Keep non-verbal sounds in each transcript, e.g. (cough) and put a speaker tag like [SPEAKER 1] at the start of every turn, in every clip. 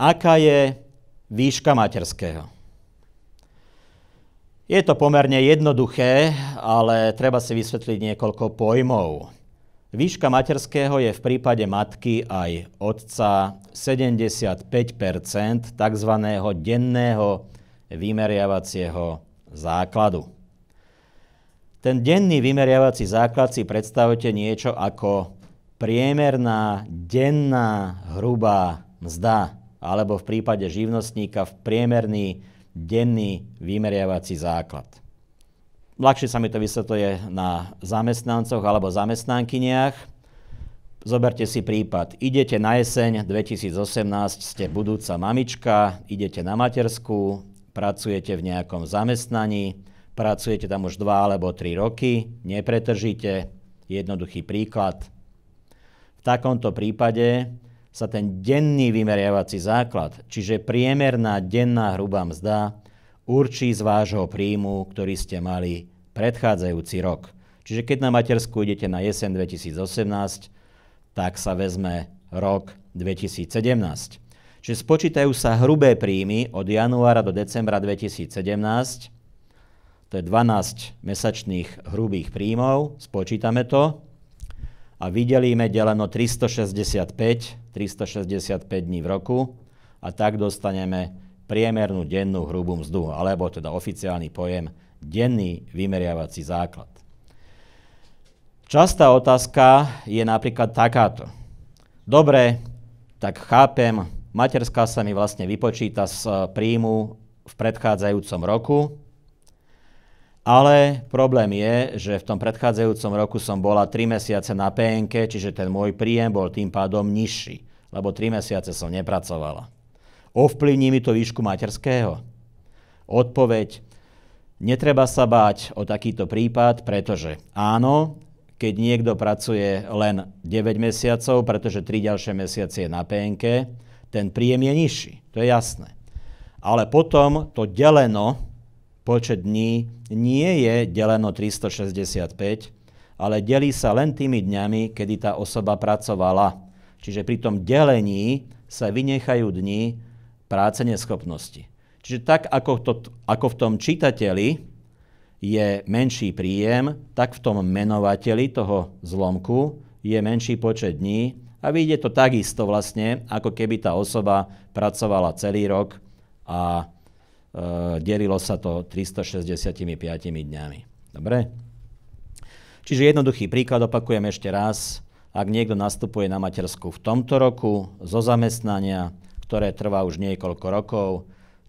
[SPEAKER 1] aká je výška materského. Je to pomerne jednoduché, ale treba si vysvetliť niekoľko pojmov. Výška materského je v prípade matky aj otca 75 tzv. denného vymeriavacieho základu. Ten denný vymeriavací základ si predstavte niečo ako priemerná denná hrubá mzda alebo v prípade živnostníka v priemerný denný vymeriavací základ. Ľahšie sa mi to vysvetľuje na zamestnancoch alebo zamestnankyniach. Zoberte si prípad. Idete na jeseň 2018, ste budúca mamička, idete na matersku, pracujete v nejakom zamestnaní, pracujete tam už 2 alebo 3 roky, nepretržite, jednoduchý príklad. V takomto prípade sa ten denný vymeriavací základ, čiže priemerná denná hrubá mzda, určí z vášho príjmu, ktorý ste mali predchádzajúci rok. Čiže keď na matersku idete na jesen 2018, tak sa vezme rok 2017. Čiže spočítajú sa hrubé príjmy od januára do decembra 2017, to je 12 mesačných hrubých príjmov, spočítame to, a vydelíme deleno 365, 365 dní v roku a tak dostaneme priemernú dennú hrubú mzdu, alebo teda oficiálny pojem denný vymeriavací základ. Častá otázka je napríklad takáto. Dobre, tak chápem, materská sa mi vlastne vypočíta z eh, príjmu v predchádzajúcom roku, ale problém je, že v tom predchádzajúcom roku som bola 3 mesiace na PNK, čiže ten môj príjem bol tým pádom nižší, lebo 3 mesiace som nepracovala. Ovplyvní mi to výšku materského? Odpoveď, netreba sa báť o takýto prípad, pretože áno, keď niekto pracuje len 9 mesiacov, pretože 3 ďalšie mesiace je na PNK, ten príjem je nižší, to je jasné. Ale potom to deleno Počet dní nie je deleno 365, ale delí sa len tými dňami, kedy tá osoba pracovala. Čiže pri tom delení sa vynechajú dni práce neschopnosti. Čiže tak, ako, to, ako v tom čitateli je menší príjem, tak v tom menovateli toho zlomku je menší počet dní a vyjde to takisto vlastne, ako keby tá osoba pracovala celý rok a Eh, delilo sa to 365 dňami. Dobre? Čiže jednoduchý príklad, opakujem ešte raz. Ak niekto nastupuje na matersku v tomto roku zo zamestnania, ktoré trvá už niekoľko rokov,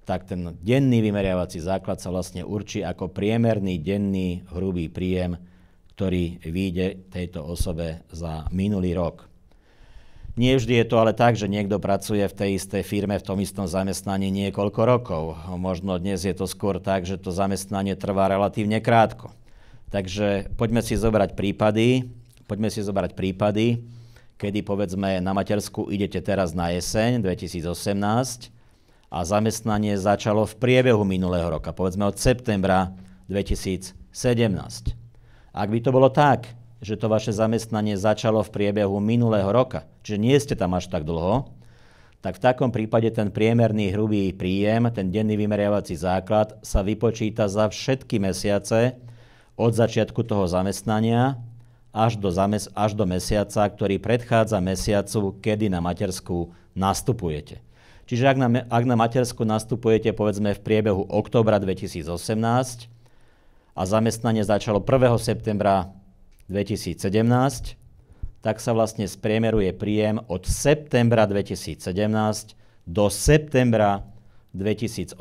[SPEAKER 1] tak ten denný vymeriavací základ sa vlastne určí ako priemerný denný hrubý príjem, ktorý vyjde tejto osobe za minulý rok. Nie vždy je to ale tak, že niekto pracuje v tej istej firme v tom istom zamestnaní niekoľko rokov. Možno dnes je to skôr tak, že to zamestnanie trvá relatívne krátko. Takže poďme si zobrať prípady, poďme si zobrať prípady, kedy povedzme na matersku idete teraz na jeseň 2018 a zamestnanie začalo v priebehu minulého roka, povedzme od septembra 2017. Ak by to bolo tak, že to vaše zamestnanie začalo v priebehu minulého roka, čiže nie ste tam až tak dlho, tak v takom prípade ten priemerný hrubý príjem, ten denný vymeriavací základ sa vypočíta za všetky mesiace od začiatku toho zamestnania až do, zames- až do mesiaca, ktorý predchádza mesiacu, kedy na matersku nastupujete. Čiže ak na, ak na matersku nastupujete povedzme v priebehu oktobra 2018 a zamestnanie začalo 1. septembra 2017, tak sa vlastne spriemeruje príjem od septembra 2017 do septembra 2018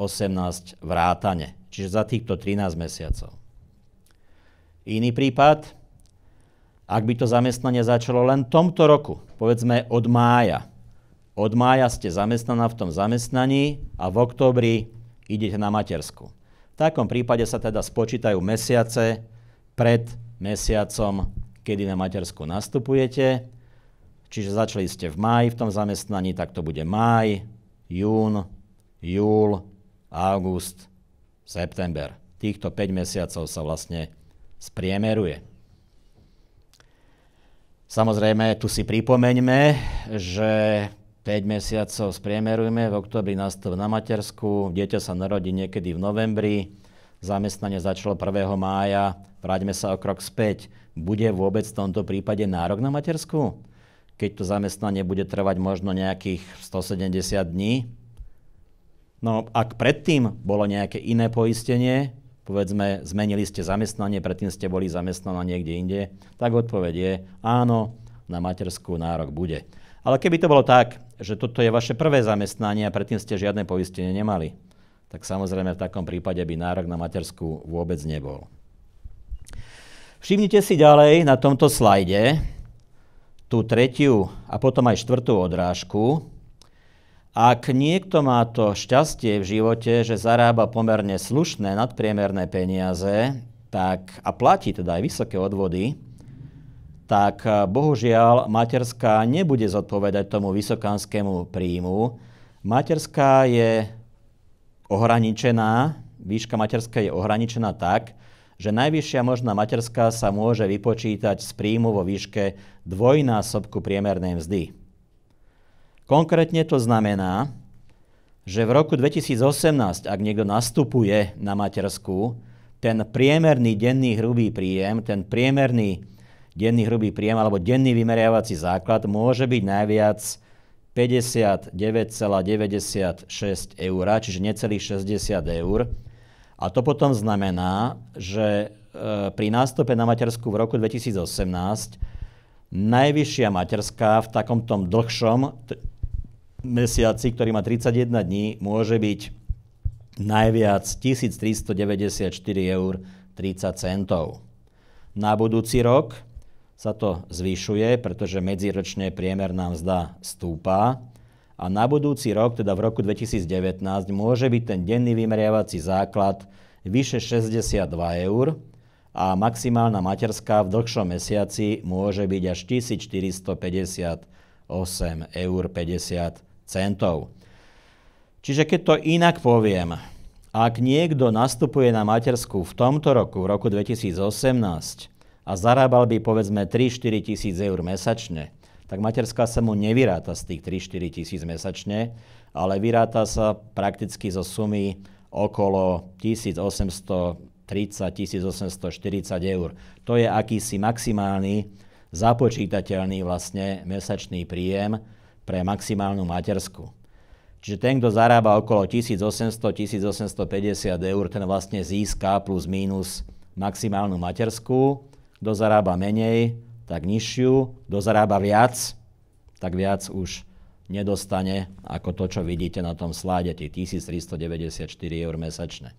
[SPEAKER 1] vrátane, čiže za týchto 13 mesiacov. Iný prípad, ak by to zamestnanie začalo len tomto roku, povedzme od mája. Od mája ste zamestnaná v tom zamestnaní a v októbri idete na matersku. V takom prípade sa teda spočítajú mesiace pred mesiacom, kedy na matersku nastupujete. Čiže začali ste v máji v tom zamestnaní, tak to bude máj, jún, júl, august, september. Týchto 5 mesiacov sa vlastne spriemeruje. Samozrejme, tu si pripomeňme, že 5 mesiacov spriemerujeme, v oktobri nastup na matersku, dieťa sa narodí niekedy v novembri, zamestnanie začalo 1. mája, vráťme sa o krok späť. Bude vôbec v tomto prípade nárok na matersku. Keď to zamestnanie bude trvať možno nejakých 170 dní? No ak predtým bolo nejaké iné poistenie, povedzme, zmenili ste zamestnanie, predtým ste boli zamestnaná niekde inde, tak odpoveď je áno, na materskú nárok bude. Ale keby to bolo tak, že toto je vaše prvé zamestnanie a predtým ste žiadne poistenie nemali, tak samozrejme v takom prípade by nárok na matersku vôbec nebol. Všimnite si ďalej na tomto slajde tú tretiu a potom aj štvrtú odrážku. Ak niekto má to šťastie v živote, že zarába pomerne slušné nadpriemerné peniaze tak, a platí teda aj vysoké odvody, tak eh, bohužiaľ materská nebude zodpovedať tomu vysokánskému príjmu. Materská je ohraničená, výška materskej je ohraničená tak, že najvyššia možná materská sa môže vypočítať z príjmu vo výške dvojnásobku priemernej mzdy. Konkrétne to znamená, že v roku 2018, ak niekto nastupuje na materskú, ten priemerný denný hrubý príjem, ten priemerný denný hrubý príjem alebo denný vymeriavací základ môže byť najviac 59,96 eur, čiže necelých 60 eur. A to potom znamená, že e, pri nástupe na matersku v roku 2018 najvyššia materská v takomto dlhšom t- mesiaci, ktorý má 31 dní, môže byť najviac 1394 eur 30 centov. Na budúci rok sa to zvyšuje, pretože medziročne nám zda stúpa a na budúci rok, teda v roku 2019, môže byť ten denný vymeriavací základ vyše 62 eur a maximálna materská v dlhšom mesiaci môže byť až 1458 eur 50 centov. Čiže keď to inak poviem, ak niekto nastupuje na matersku v tomto roku, v roku 2018, a zarábal by povedzme 3-4 tisíc eur mesačne, tak materská sa mu nevyráta z tých 3-4 tisíc mesačne, ale vyráta sa prakticky zo sumy okolo 1830, 1840 eur. To je akýsi maximálny započítateľný vlastne mesačný príjem pre maximálnu matersku. Čiže ten, kto zarába okolo 1800-1850 eur, ten vlastne získa plus mínus maximálnu matersku. Kto zarába menej, tak nižšiu. Kto zarába viac, tak viac už nedostane ako to, čo vidíte na tom sláde, tých 1394 eur mesačne.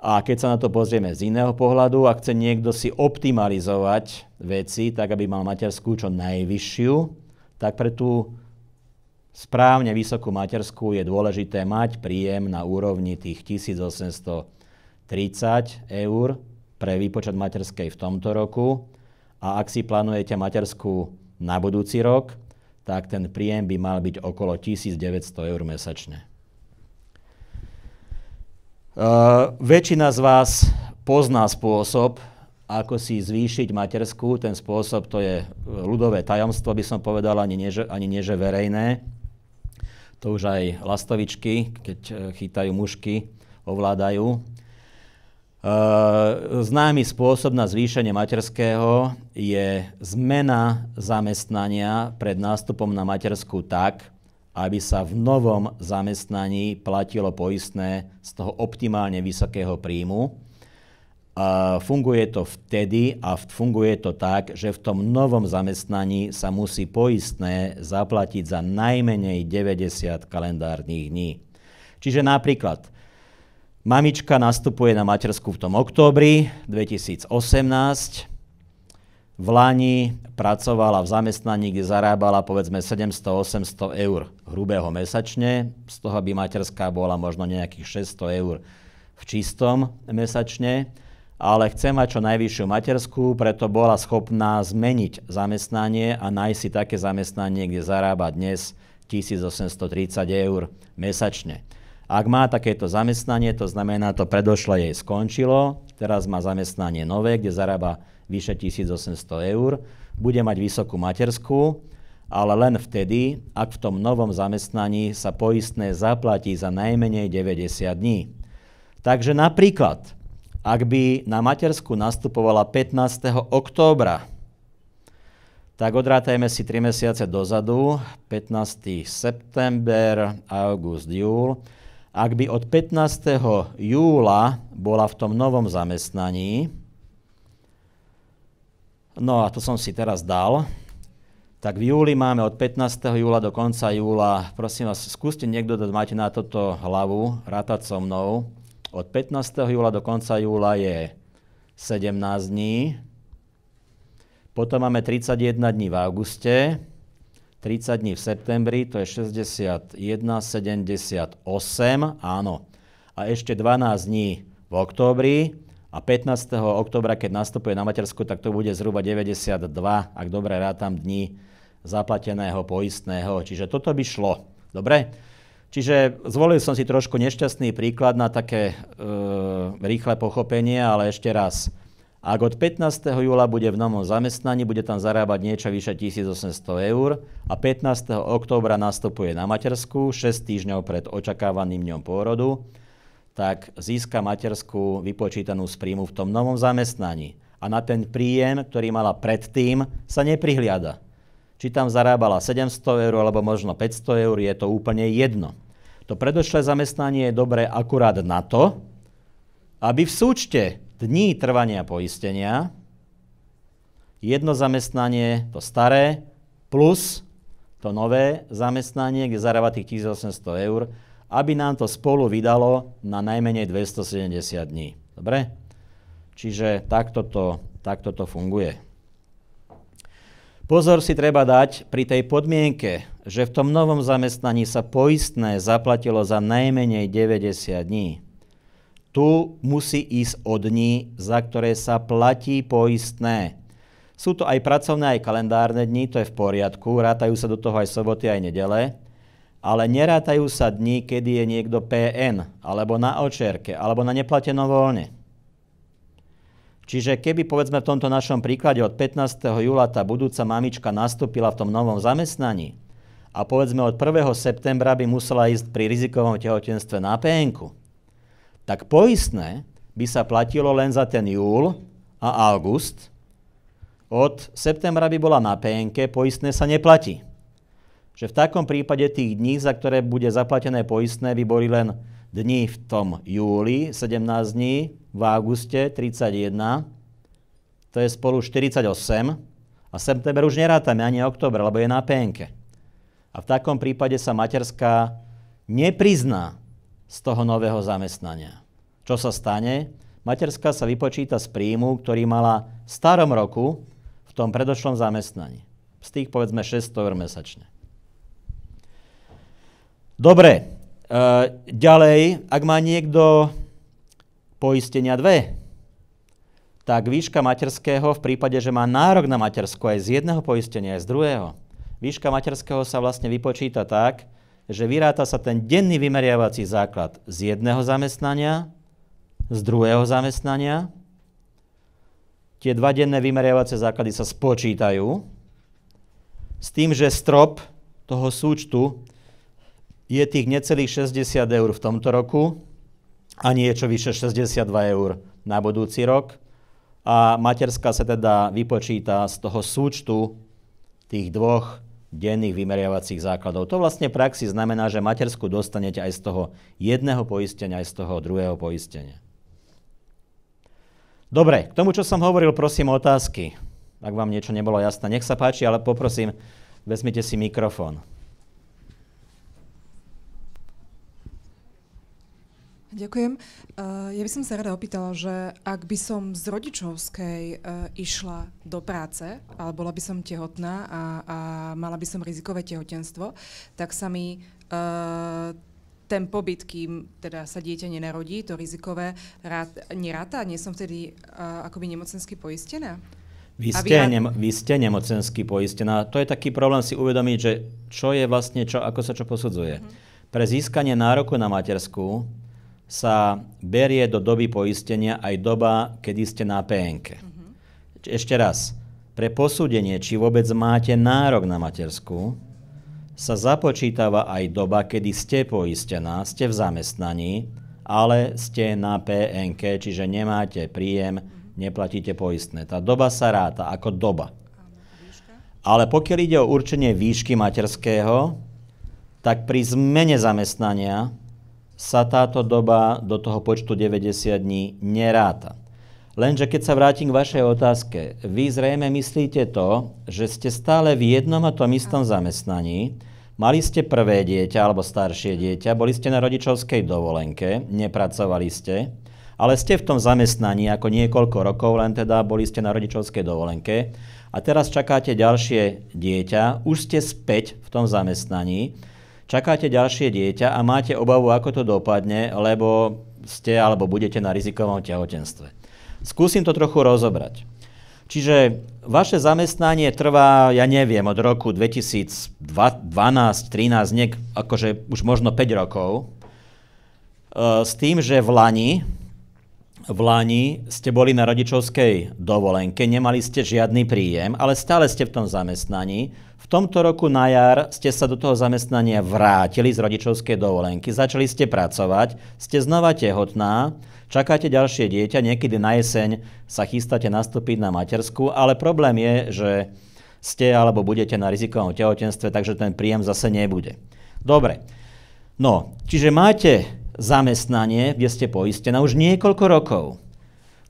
[SPEAKER 1] A keď sa na to pozrieme z iného pohľadu, ak chce niekto si optimalizovať veci, tak aby mal materskú čo najvyššiu, tak pre tú správne vysokú materskú je dôležité mať príjem na úrovni tých 1830 eur pre výpočet materskej v tomto roku a ak si plánujete materskú na budúci rok, tak ten príjem by mal byť okolo 1900 eur mesačne. Uh, väčšina z vás pozná spôsob, ako si zvýšiť materskú, ten spôsob to je e, ľudové tajomstvo, by som povedal, ani neže, ani verejné. To už aj lastovičky, keď e, chytajú mušky, ovládajú. Ehm, známy spôsob na zvýšenie materského je zmena zamestnania pred nástupom na matersku tak, aby sa v novom zamestnaní platilo poistné z toho optimálne vysokého príjmu. A funguje to vtedy a funguje to tak, že v tom novom zamestnaní sa musí poistné zaplatiť za najmenej 90 kalendárnych dní. Čiže napríklad Mamička nastupuje na matersku v tom októbri 2018. V Lani pracovala v zamestnaní, kde zarábala povedzme 700-800 eur hrubého mesačne. Z toho by materská bola možno nejakých 600 eur v čistom mesačne. Ale chce mať čo najvyššiu matersku, preto bola schopná zmeniť zamestnanie a nájsť si také zamestnanie, kde zarába dnes 1830 eur mesačne. Ak má takéto zamestnanie, to znamená, to predošle jej skončilo, teraz má zamestnanie nové, kde zarába vyše 1800 eur, bude mať vysokú materskú, ale len vtedy, ak v tom novom zamestnaní sa poistné zaplatí za najmenej 90 dní. Takže napríklad, ak by na matersku nastupovala 15. októbra, tak odrátajme si 3 mesiace dozadu, 15. september, august, júl, ak by od 15. júla bola v tom novom zamestnaní, no a to som si teraz dal, tak v júli máme od 15. júla do konca júla, prosím vás, skúste niekto, kto máte na toto hlavu, rátať so mnou. Od 15. júla do konca júla je 17 dní, potom máme 31 dní v auguste, 30 dní v septembri, to je 61, 78, áno. A ešte 12 dní v októbri a 15. oktobra, keď nastupuje na matersku, tak to bude zhruba 92, ak dobre rátam dní zaplateného poistného. Čiže toto by šlo. Dobre? Čiže zvolil som si trošku nešťastný príklad na také e, rýchle pochopenie, ale ešte raz. Ak od 15. júla bude v novom zamestnaní, bude tam zarábať niečo vyše 1800 eur a 15. októbra nastupuje na matersku 6 týždňov pred očakávaným dňom pôrodu, tak získa matersku vypočítanú z príjmu v tom novom zamestnaní. A na ten príjem, ktorý mala predtým, sa neprihliada. Či tam zarábala 700 eur alebo možno 500 eur, je to úplne jedno. To predošlé zamestnanie je dobré akurát na to, aby v súčte dní trvania poistenia, jedno zamestnanie, to staré, plus to nové zamestnanie, kde zarába tých 1800 eur, aby nám to spolu vydalo na najmenej 270 dní. Dobre? Čiže takto to, takto to funguje. Pozor si treba dať pri tej podmienke, že v tom novom zamestnaní sa poistné zaplatilo za najmenej 90 dní. Tu musí ísť o dni, za ktoré sa platí poistné. Sú to aj pracovné, aj kalendárne dni, to je v poriadku, rátajú sa do toho aj soboty, aj nedele, ale nerátajú sa dni, kedy je niekto PN, alebo na očerke, alebo na neplatenom voľne. Čiže keby povedzme v tomto našom príklade od 15. júla tá budúca mamička nastúpila v tom novom zamestnaní a povedzme od 1. septembra by musela ísť pri rizikovom tehotenstve na PN, tak poistné by sa platilo len za ten júl a august. Od septembra by bola na PNK, poistné sa neplatí. Že v takom prípade tých dní, za ktoré bude zaplatené poistné, by boli len dní v tom júli, 17 dní, v auguste 31, to je spolu 48, a september už nerátame ani október, lebo je na PNK. A v takom prípade sa materská neprizná z toho nového zamestnania. Čo sa stane? Materská sa vypočíta z príjmu, ktorý mala v starom roku v tom predošlom zamestnaní. Z tých povedzme 600 eur mesačne. Dobre, e, ďalej, ak má niekto poistenia dve. tak výška materského v prípade, že má nárok na matersko aj z jedného poistenia, aj z druhého, výška materského sa vlastne vypočíta tak, že vyráta sa ten denný vymeriavací základ z jedného zamestnania, z druhého zamestnania. Tie dva denné vymeriavacie základy sa spočítajú s tým, že strop toho súčtu je tých necelých 60 eur v tomto roku a niečo vyše 62 eur na budúci rok. A materská sa teda vypočíta z toho súčtu tých dvoch denných vymeriavacích základov. To vlastne v praxi znamená, že matersku dostanete aj z toho jedného poistenia, aj z toho druhého poistenia. Dobre, k tomu, čo som hovoril, prosím otázky. Ak vám niečo nebolo jasné, nech sa páči, ale poprosím, vezmite si mikrofón.
[SPEAKER 2] Ďakujem. E, ja by som sa rada opýtala, že ak by som z rodičovskej e, išla do práce, ale bola by som tehotná a, a mala by som rizikové tehotenstvo, tak sa mi e, ten pobyt, kým teda sa dieťa nenarodí, to rizikové, neráta? Nie som vtedy uh, akoby nemocensky poistená? Vy ste, vyhľad... ne,
[SPEAKER 1] vy ste nemocensky poistená. To je taký problém si uvedomiť, že čo je vlastne, čo, ako sa čo posudzuje. Mhm. Pre získanie nároku na matersku sa berie do doby poistenia aj doba, kedy ste na PNK. Uh-huh. Mhm. Ešte raz, pre posúdenie, či vôbec máte nárok na materskú, sa započítava aj doba, kedy ste poistená, ste v zamestnaní, ale ste na PNK, čiže nemáte príjem, mhm. neplatíte poistné. Tá doba sa ráta ako doba. Ale pokiaľ ide o určenie výšky materského, tak pri zmene zamestnania sa táto doba do toho počtu 90 dní neráta. Lenže keď sa vrátim k vašej otázke, vy zrejme myslíte to, že ste stále v jednom a tom istom zamestnaní, mali ste prvé dieťa alebo staršie dieťa, boli ste na rodičovskej dovolenke, nepracovali ste, ale ste v tom zamestnaní ako niekoľko rokov, len teda boli ste na rodičovskej dovolenke a teraz čakáte ďalšie dieťa, už ste späť v tom zamestnaní čakáte ďalšie dieťa a máte obavu, ako to dopadne, lebo ste alebo budete na rizikovom tehotenstve. Skúsim to trochu rozobrať. Čiže vaše zamestnanie trvá, ja neviem, od roku 2012, 13, niek, akože už možno 5 rokov, e, s tým, že v Lani, v Lani ste boli na rodičovskej dovolenke, nemali ste žiadny príjem, ale stále ste v tom zamestnaní tomto roku na jar ste sa do toho zamestnania vrátili z rodičovskej dovolenky, začali ste pracovať, ste znova tehotná, čakáte ďalšie dieťa, niekedy na jeseň sa chystáte nastúpiť na matersku, ale problém je, že ste alebo budete na rizikovom tehotenstve, takže ten príjem zase nebude. Dobre. No, čiže máte zamestnanie, kde ste poistená už niekoľko rokov.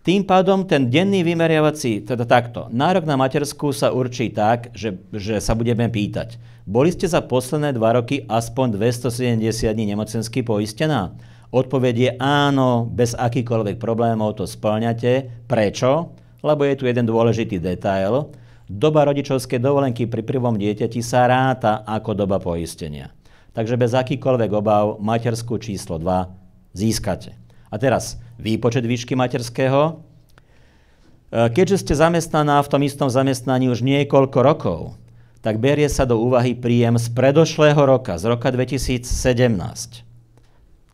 [SPEAKER 1] Tým pádom ten denný vymeriavací, teda takto, nárok na materskú sa určí tak, že, že sa budeme pýtať. Boli ste za posledné dva roky aspoň 270 dní nemocensky poistená? Odpovedie je áno, bez akýkoľvek problémov to splňate. Prečo? Lebo je tu jeden dôležitý detail. Doba rodičovskej dovolenky pri prvom dieťati sa ráta ako doba poistenia. Takže bez akýkoľvek obav materskú číslo 2 získate. A teraz, výpočet výšky materského. E, keďže ste zamestnaná v tom istom zamestnaní už niekoľko rokov, tak berie sa do úvahy príjem z predošlého roka, z roka 2017.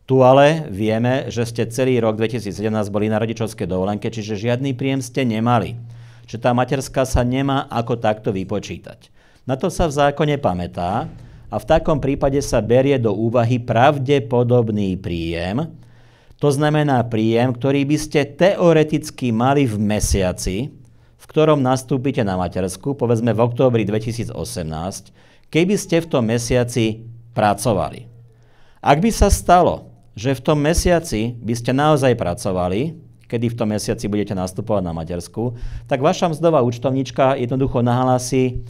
[SPEAKER 1] Tu ale vieme, že ste celý rok 2017 boli na rodičovskej dovolenke, čiže žiadny príjem ste nemali. Čiže tá materská sa nemá ako takto vypočítať. Na to sa v zákone pamätá a v takom prípade sa berie do úvahy pravdepodobný príjem, to znamená príjem, ktorý by ste teoreticky mali v mesiaci, v ktorom nastúpite na matersku, povedzme v októbri 2018, keby ste v tom mesiaci pracovali. Ak by sa stalo, že v tom mesiaci by ste naozaj pracovali, kedy v tom mesiaci budete nastupovať na matersku, tak vaša mzdová účtovnička jednoducho nahlási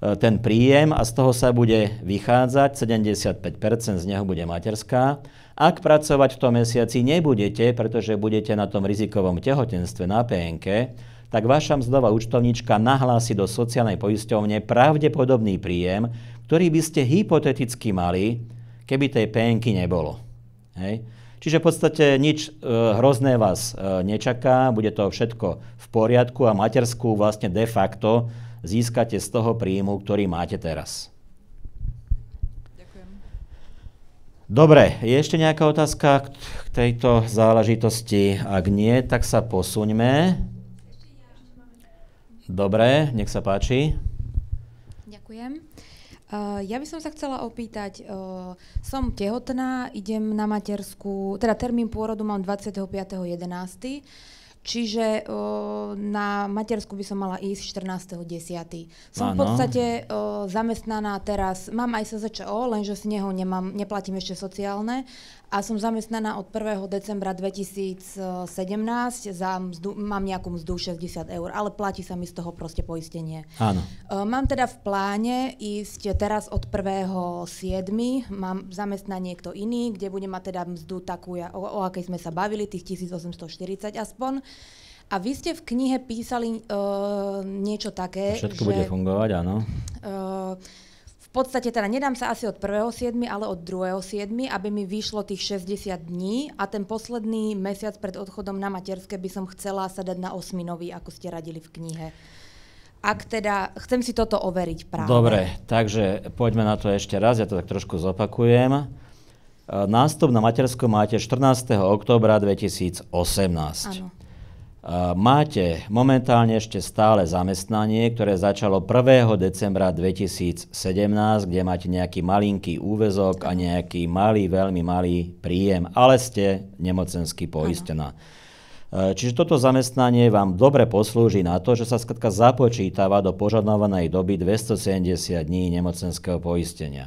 [SPEAKER 1] E, ten príjem a z toho sa bude vychádzať, 75% z neho bude materská. Ak pracovať v tom mesiaci nebudete, pretože budete na tom rizikovom tehotenstve na PNK, tak vaša mzdová účtovníčka nahlási do sociálnej poisťovne pravdepodobný príjem, ktorý by ste hypoteticky mali, keby tej PNK nebolo. Hej. Čiže v podstate nič e, hrozné vás e, nečaká, bude to všetko v poriadku a materskú vlastne de facto získate z toho príjmu, ktorý máte teraz. Ďakujem. Dobre, je ešte nejaká otázka k tejto záležitosti? Ak nie, tak sa posuňme. Dobre, nech sa páči.
[SPEAKER 3] Ďakujem. ja by som sa chcela opýtať, som tehotná, idem na materskú, teda termín pôrodu mám 25.11. Čiže o, na matersku by som mala ísť 14.10. Som ano. v podstate o, zamestnaná teraz, mám aj SZČO, lenže z neho nemám, neplatím ešte sociálne a som zamestnaná od 1. decembra 2017, za mzdu, mám nejakú mzdu 60 eur, ale platí sa mi z toho proste poistenie. Áno. E, mám teda v pláne ísť teraz od 1.7., mám zamestnanie niekto iný, kde bude mať teda mzdu takú, o, o akej sme sa bavili, tých 1840 aspoň. A vy ste v knihe písali uh, niečo také, Všetko že... Všetko bude
[SPEAKER 1] fungovať, áno.
[SPEAKER 3] Uh, v podstate teda nedám sa asi od 1.7., ale od 2.7., aby mi vyšlo tých 60 dní a ten posledný mesiac pred odchodom na materské by som chcela sa dať na osminový, ako ste radili v knihe. Ak teda, chcem si toto overiť práve. Dobre,
[SPEAKER 1] takže poďme na to ešte raz, ja to tak trošku zopakujem. E, nástup na materskú máte 14. oktobra 2018. Áno máte momentálne ešte stále zamestnanie, ktoré začalo 1. decembra 2017, kde máte nejaký malinký úvezok a nejaký malý, veľmi malý príjem, ale ste nemocensky poistená. Čiže toto zamestnanie vám dobre poslúži na to, že sa skratka započítava do požadovanej doby 270 dní nemocenského poistenia.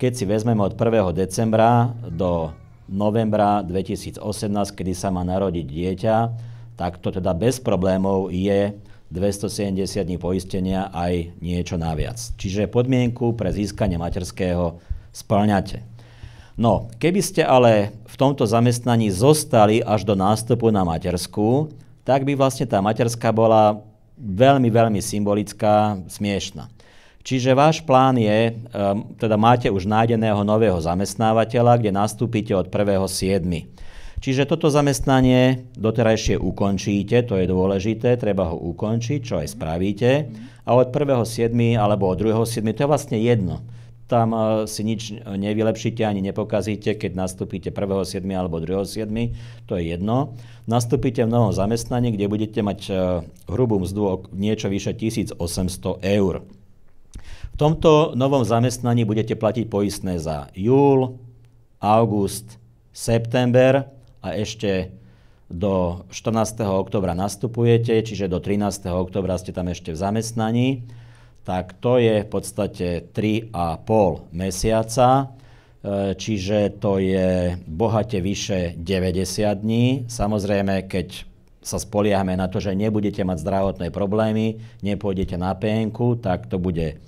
[SPEAKER 1] Keď si vezmeme od 1. decembra do novembra 2018, kedy sa má narodiť dieťa, tak to teda bez problémov je 270 dní poistenia aj niečo naviac. Čiže podmienku pre získanie materského splňate. No, keby ste ale v tomto zamestnaní zostali až do nástupu na materskú, tak by vlastne tá materská bola veľmi, veľmi symbolická, smiešná. Čiže váš plán je, ehm, teda máte už nájdeného nového zamestnávateľa, kde nastúpite od 1.7. Čiže toto zamestnanie doterajšie ukončíte, to je dôležité, treba ho ukončiť, čo aj spravíte. A od 1.7. alebo od 2.7. to je vlastne jedno. Tam e, si nič nevylepšíte ani nepokazíte, keď nastúpite 1.7. alebo 2.7. To je jedno. Nastúpite v novom zamestnaní, kde budete mať e, hrubú mzdu niečo vyše 1800 eur. V tomto novom zamestnaní budete platiť poistné za júl, august, september a ešte do 14. oktobra nastupujete, čiže do 13. oktobra ste tam ešte v zamestnaní, tak to je v podstate 3,5 mesiaca, e, čiže to je bohate vyše 90 dní. Samozrejme, keď sa spoliahme na to, že nebudete mať zdravotné problémy, nepôjdete na PNK, tak to bude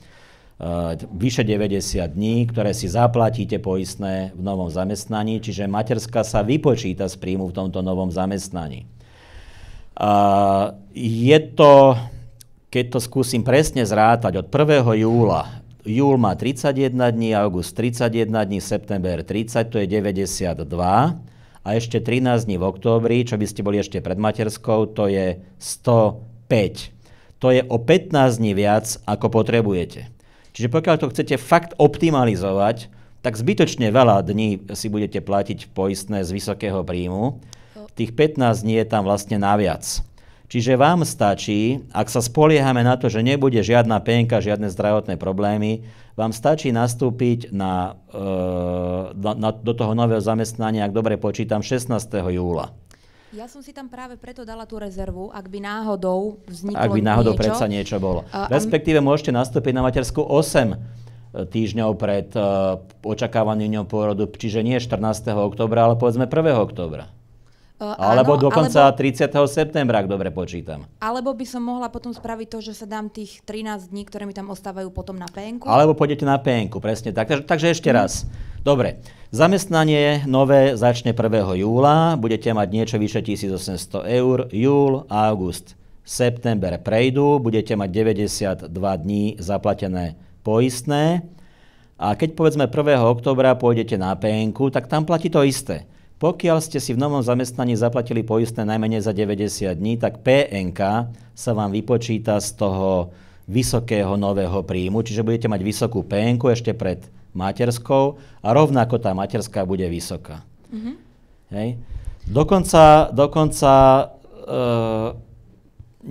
[SPEAKER 1] Eh, vyše 90 dní, ktoré si zaplatíte poistné v novom zamestnaní, čiže materská sa vypočíta z príjmu v tomto novom zamestnaní. Eh, je to, keď to skúsim presne zrátať, od 1. júla, júl má 31 dní, august 31 dní, september 30, to je 92 a ešte 13 dní v októbri, čo by ste boli ešte pred materskou, to je 105. To je o 15 dní viac, ako potrebujete. Čiže pokiaľ to chcete fakt optimalizovať, tak zbytočne veľa dní si budete platiť poistné z vysokého príjmu. Tých 15 dní je tam vlastne naviac. Čiže vám stačí, ak sa spoliehame na to, že nebude žiadna penka, žiadne zdravotné problémy, vám stačí nastúpiť na, eh, na, na, do toho nového zamestnania, ak dobre počítam, 16. júla. Ja som si
[SPEAKER 3] tam práve preto dala tú rezervu, ak by náhodou vzniklo Ak by náhodou niečo. predsa niečo bolo. Uh, Respektíve
[SPEAKER 1] môžete nastúpiť na matersku 8 e, týždňov pred uh, e, očakávaným dňom pôrodu, čiže nie 14. oktobra, ale povedzme 1. oktobra. Uh, alebo áno, dokonca alebo, 30. septembra, ak dobre počítam.
[SPEAKER 3] Alebo by som mohla potom spraviť to, že sa dám tých 13 dní, ktoré mi tam ostávajú potom na PNK. Alebo
[SPEAKER 1] pôjdete na PNK, presne tak. Takže, takže ešte mhm. raz. Dobre, zamestnanie nové začne 1. júla, budete mať niečo vyše 1800 eur, júl, august, september prejdú, budete mať 92 dní zaplatené poistné a keď povedzme 1. oktobra pôjdete na PNK, tak tam platí to isté. Pokiaľ ste si v novom zamestnaní zaplatili poistné najmenej za 90 dní, tak PNK sa vám vypočíta z toho vysokého nového príjmu, čiže budete mať vysokú penku ešte pred materskou a rovnako tá materská bude vysoká. Mm-hmm. Hej. Dokonca, dokonca e,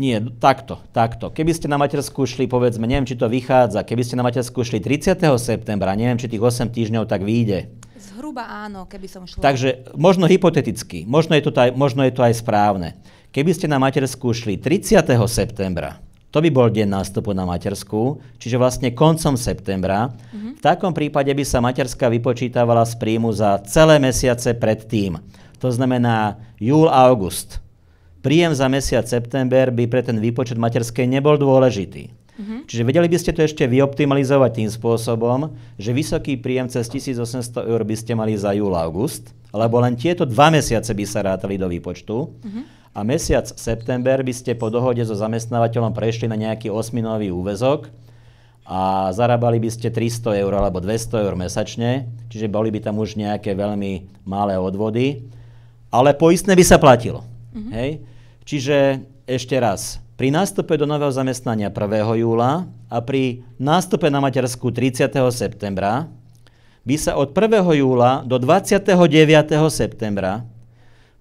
[SPEAKER 1] nie, takto, takto. Keby ste na matersku šli, povedzme, neviem, či to vychádza, keby ste na matersku šli 30. septembra, neviem, či tých 8 týždňov tak vyjde. Zhruba áno, keby som šla. Takže možno hypoteticky, možno je to, taj, možno je to aj správne. Keby ste na matersku šli 30. septembra, to by bol deň nástupu na matersku, čiže vlastne koncom septembra. Mm-hmm. V takom prípade by sa materská vypočítavala z príjmu za celé mesiace predtým. To znamená júl a august. Príjem za mesiac september by pre ten výpočet materskej nebol dôležitý. Mm-hmm. Čiže vedeli by ste to ešte vyoptimalizovať tým spôsobom, že vysoký príjem cez 1800 eur by ste mali za júl august, lebo len tieto dva mesiace by sa rátali do výpočtu. Mm-hmm a mesiac september by ste po dohode so zamestnávateľom prešli na nejaký osminový úvezok a zarábali by ste 300 eur alebo 200 eur mesačne, čiže boli by tam už nejaké veľmi malé odvody, ale poistné by sa platilo. Mm-hmm. Hej? Čiže ešte raz, pri nástupe do nového zamestnania 1. júla a pri nástupe na matersku 30. septembra by sa od 1. júla do 29. septembra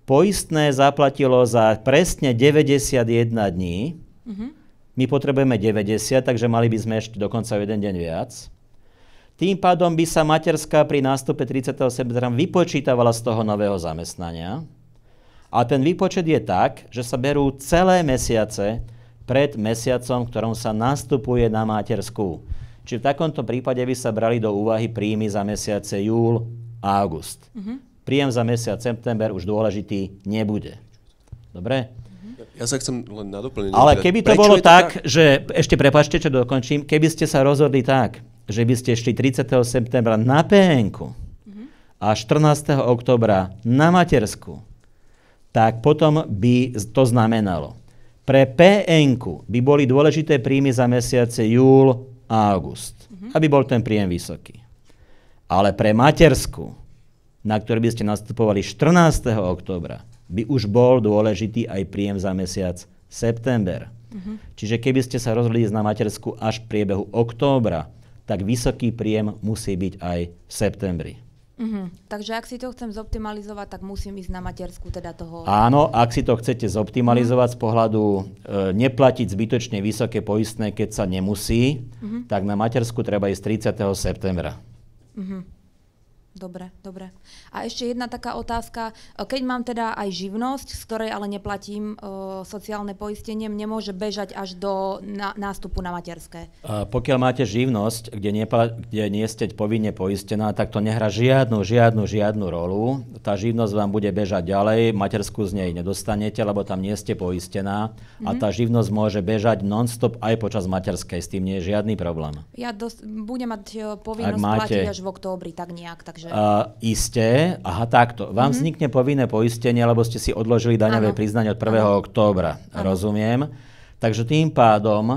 [SPEAKER 1] poistné zaplatilo za presne 91 dní. Mhm. My potrebujeme 90, takže mali by sme ešte dokonca o jeden deň viac. Tým pádom by sa materská pri nástupe 30. septembra vypočítavala z toho nového zamestnania. A ten výpočet je tak, že sa berú celé mesiace pred mesiacom, ktorom sa nastupuje na materskú. Čiže v takomto prípade by sa brali do úvahy príjmy za mesiace júl a august. Mhm príjem za mesiac september už dôležitý nebude. Dobre? Ja sa chcem
[SPEAKER 2] len na doplnenie. Ale keby to bolo tak,
[SPEAKER 1] tak, že, ešte prepačte, čo dokončím, keby ste sa rozhodli tak, že by ste šli 30. septembra na pn a 14. oktobra na matersku, tak potom by to znamenalo. Pre pn by boli dôležité príjmy za mesiace júl a august, aby bol ten príjem vysoký. Ale pre matersku na ktorý by ste nastupovali 14. októbra, by už bol dôležitý aj príjem za mesiac september. Uh-huh. Čiže keby ste sa rozhodli ísť na matersku až v priebehu októbra, tak vysoký príjem musí byť aj v septembri.
[SPEAKER 3] Uh-huh. Takže ak si to chcem zoptimalizovať, tak musím ísť na matersku teda toho...
[SPEAKER 1] Áno, ak si to chcete zoptimalizovať uh-huh. z mhm. pohľadu e, neplatiť zbytočne vysoké poistné, keď sa nemusí, uh-huh. tak na matersku treba ísť 30. septembra. Uh-huh.
[SPEAKER 3] Dobre, dobre. A ešte jedna taká otázka. E, keď mám teda aj živnosť, z ktorej ale neplatím e, sociálne poistenie, mne môže bežať až do na, nástupu na materské?
[SPEAKER 1] pokiaľ máte živnosť, kde, nepla- kde nie ste povinne poistená, tak to nehrá žiadnu, žiadnu, žiadnu rolu. Tá živnosť vám bude bežať ďalej, materskú z nej nedostanete, lebo tam nie ste poistená. Mm-hmm. A mhm. tá živnosť môže bežať non-stop aj počas materskej, s tým nie je žiadny problém.
[SPEAKER 3] Ja dos- budem mať e, povinnosť máte... platiť až v októbri, tak nejak, takže že? Uh,
[SPEAKER 1] isté, aha takto. Vám mm-hmm. vznikne povinné poistenie, lebo ste si odložili daňové ano. priznanie od 1. Ano. októbra, ano. rozumiem. Takže tým pádom e,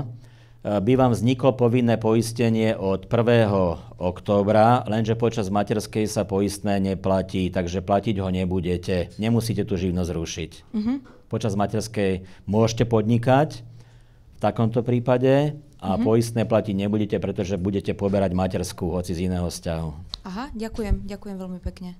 [SPEAKER 1] by vám vzniklo povinné poistenie od 1. októbra, lenže počas materskej sa poistné neplatí, takže platiť ho nebudete. Nemusíte tú živnosť rušiť. Mm-hmm. Počas materskej môžete podnikať v takomto prípade, a mm-hmm. poistné platiť nebudete, pretože budete poberať materskú, hoci z iného vzťahu.
[SPEAKER 3] Aha, ďakujem, ďakujem
[SPEAKER 4] veľmi pekne.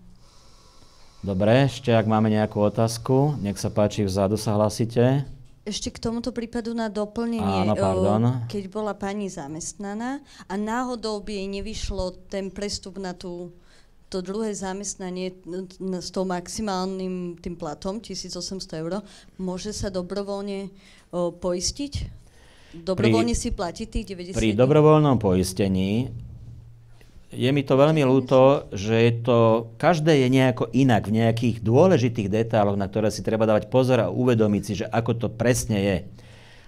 [SPEAKER 1] Dobre, ešte ak máme nejakú otázku, nech sa páči, vzadu sa hlasíte.
[SPEAKER 4] Ešte k tomuto prípadu na doplnenie, Áno, e, pardon. keď bola pani zamestnaná a náhodou by jej nevyšlo ten prestup na tú to druhé zamestnanie s tou maximálnym tým platom, 1800 eur, môže sa dobrovoľne poistiť? Dobrovoľne pri, si platí tých 90 Pri
[SPEAKER 1] dobrovoľnom poistení je mi to veľmi ľúto, že je to, každé je nejako inak v nejakých dôležitých detáloch, na ktoré si treba dávať pozor a uvedomiť si, že ako to presne je.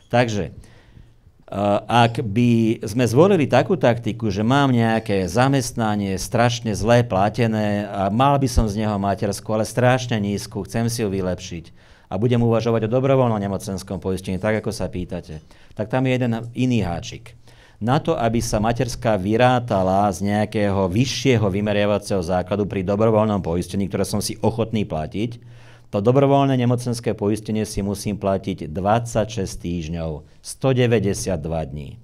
[SPEAKER 1] Takže, eh, ak by sme zvolili takú taktiku, že mám nejaké zamestnanie strašne zlé platené a mal by som z neho materskú, ale strašne nízku, chcem si ju vylepšiť, a budem uvažovať o dobrovoľnom nemocenskom poistení, tak ako sa pýtate, tak tam je jeden iný háčik. Na to, aby sa materská vyrátala z nejakého vyššieho vymeriavacieho základu pri dobrovoľnom poistení, ktoré som si ochotný platiť, to dobrovoľné nemocenské poistenie si musím platiť 26 týždňov, 192 dní.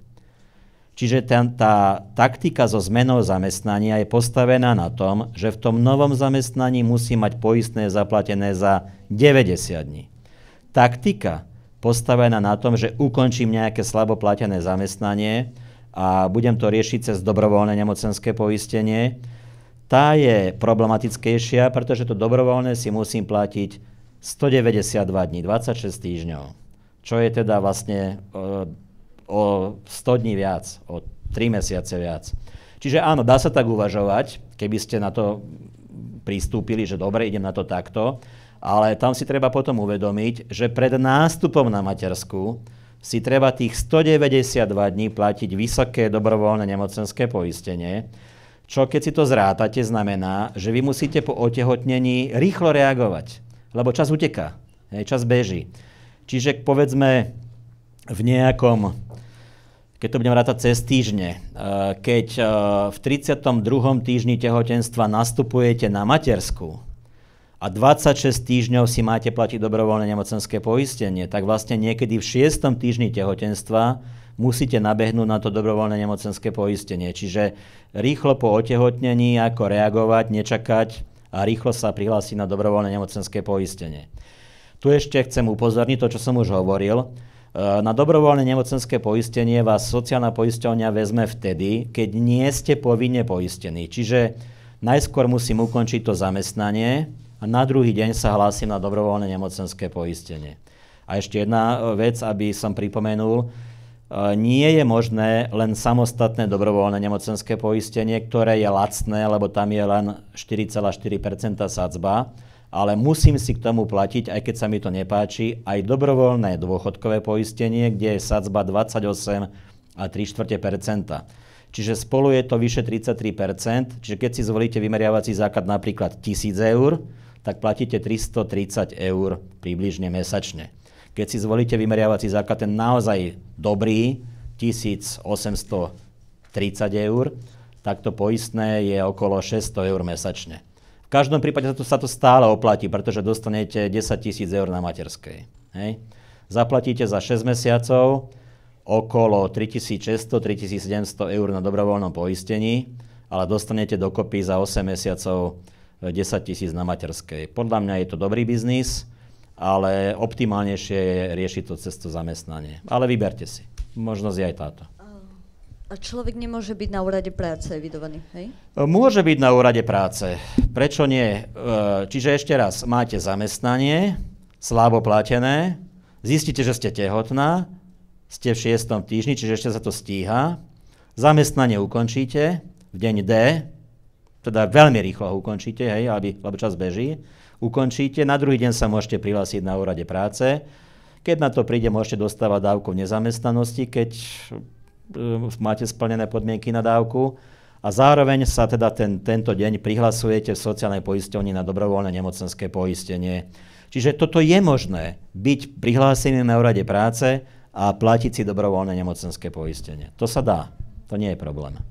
[SPEAKER 1] Čiže tá, tá taktika so zmenou zamestnania je postavená na tom, že v tom novom zamestnaní musí mať poistné zaplatené za 90 dní. Taktika postavená na tom, že ukončím nejaké slabo platené zamestnanie a budem to riešiť cez dobrovoľné nemocenské poistenie, tá je problematickejšia, pretože to dobrovoľné si musím platiť 192 dní, 26 týždňov, čo je teda vlastne e, o 100 dní viac, o 3 mesiace viac. Čiže áno, dá sa tak uvažovať, keby ste na to pristúpili, že dobre, idem na to takto, ale tam si treba potom uvedomiť, že pred nástupom na matersku si treba tých 192 dní platiť vysoké dobrovoľné nemocenské poistenie, čo keď si to zrátate, znamená, že vy musíte po otehotnení rýchlo reagovať, lebo čas uteká, čas beží. Čiže povedzme v nejakom keď to budem rátať cez týždne, eh, keď eh, v 32. týždni tehotenstva nastupujete na matersku a 26 týždňov si máte platiť dobrovoľné nemocenské poistenie, tak vlastne niekedy v 6. týždni tehotenstva musíte nabehnúť na to dobrovoľné nemocenské poistenie. Čiže rýchlo po otehotnení, ako reagovať, nečakať a rýchlo sa prihlásiť na dobrovoľné nemocenské poistenie. Tu ešte chcem upozorniť to, čo som už hovoril Eh, na dobrovoľné nemocenské poistenie vás sociálna poisťovňa vezme vtedy, keď nie ste povinne poistení. Čiže najskôr musím ukončiť to zamestnanie a na druhý deň sa hlásim na dobrovoľné nemocenské poistenie. A ešte jedna eh, vec, aby som pripomenul, eh, nie je možné len samostatné dobrovoľné nemocenské poistenie, ktoré je lacné, lebo tam je len 4,4 sadzba ale musím si k tomu platiť, aj keď sa mi to nepáči, aj dobrovoľné dôchodkové poistenie, kde je sadzba 28 a 3 čtvrte percenta. Čiže spolu je to vyše 33 čiže keď si zvolíte vymeriavací základ napríklad 1000 eur, tak platíte 330 eur približne mesačne. Keď si zvolíte vymeriavací základ, ten naozaj dobrý, 1830 eur, tak to poistné je okolo 600 eur mesačne. V každom prípade sa to, sa to stále oplatí, pretože dostanete 10 tisíc eur na materskej. Hej. Zaplatíte za 6 mesiacov okolo 3600-3700 eur na dobrovoľnom poistení, ale dostanete dokopy za 8 mesiacov 10 tisíc na materskej. Podľa mňa je to dobrý biznis, ale optimálnejšie je riešiť to cez to zamestnanie. Ale vyberte si. Možnosť je aj táto.
[SPEAKER 4] A človek nemôže byť na úrade práce evidovaný, hej?
[SPEAKER 1] E, môže byť na úrade práce. Prečo nie? E, čiže ešte raz, máte zamestnanie, slabo platené, zistíte, že ste tehotná, ste v 6. týždni, čiže ešte sa to stíha, zamestnanie ukončíte v deň D, teda veľmi rýchlo ho ukončíte, hej, aby, lebo čas beží, ukončíte, na druhý deň sa môžete prihlásiť na úrade práce, keď na to príde, môžete dostávať dávku v nezamestnanosti, keď E, máte splnené podmienky na dávku a zároveň sa teda ten, tento deň prihlasujete v sociálnej poisťovni na dobrovoľné nemocenské poistenie. Čiže toto je možné, byť prihlásený na úrade práce a platiť si dobrovoľné nemocenské poistenie. To sa dá, to nie je problém.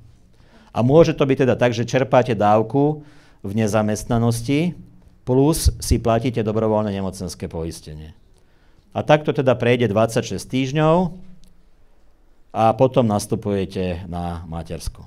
[SPEAKER 1] A môže to byť teda tak, že čerpáte dávku v nezamestnanosti plus si platíte dobrovoľné nemocenské poistenie. A takto teda prejde 26 týždňov a potom nastupujete na matersku.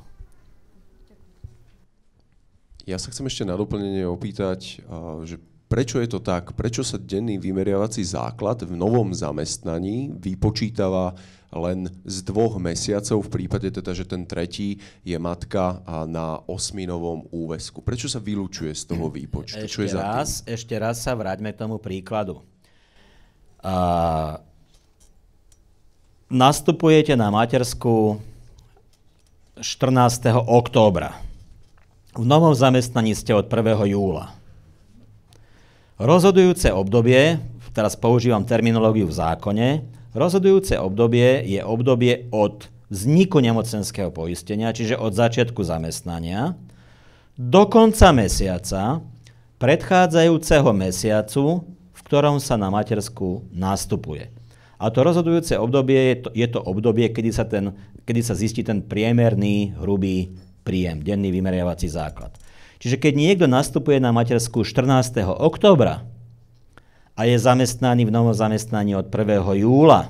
[SPEAKER 1] Ja sa chcem ešte na
[SPEAKER 2] doplnenie opýtať, eh, že prečo je to tak? Prečo sa denný vymeriavací základ v novom zamestnaní vypočítava len z dvoch mesiacov v prípade teda, že ten tretí je matka a na osminovom úvesku. Prečo sa vylúčuje
[SPEAKER 1] z toho výpočtu? Ešte, Čo je raz, ešte raz sa vráťme k tomu príkladu. Uh, nastupujete na matersku 14. októbra. V novom zamestnaní ste od 1. júla. Rozhodujúce obdobie, teraz používam terminológiu v zákone, rozhodujúce obdobie je obdobie od vzniku nemocenského poistenia, čiže od začiatku zamestnania, do konca mesiaca, predchádzajúceho mesiacu, v ktorom sa na matersku nastupuje. A to rozhodujúce obdobie je to, je to obdobie, kedy sa, ten, kedy sa zistí ten priemerný hrubý príjem, denný vymeriavací základ. Čiže keď niekto nastupuje na materskú 14. oktobra a je zamestnaný v novom zamestnaní od 1. júla,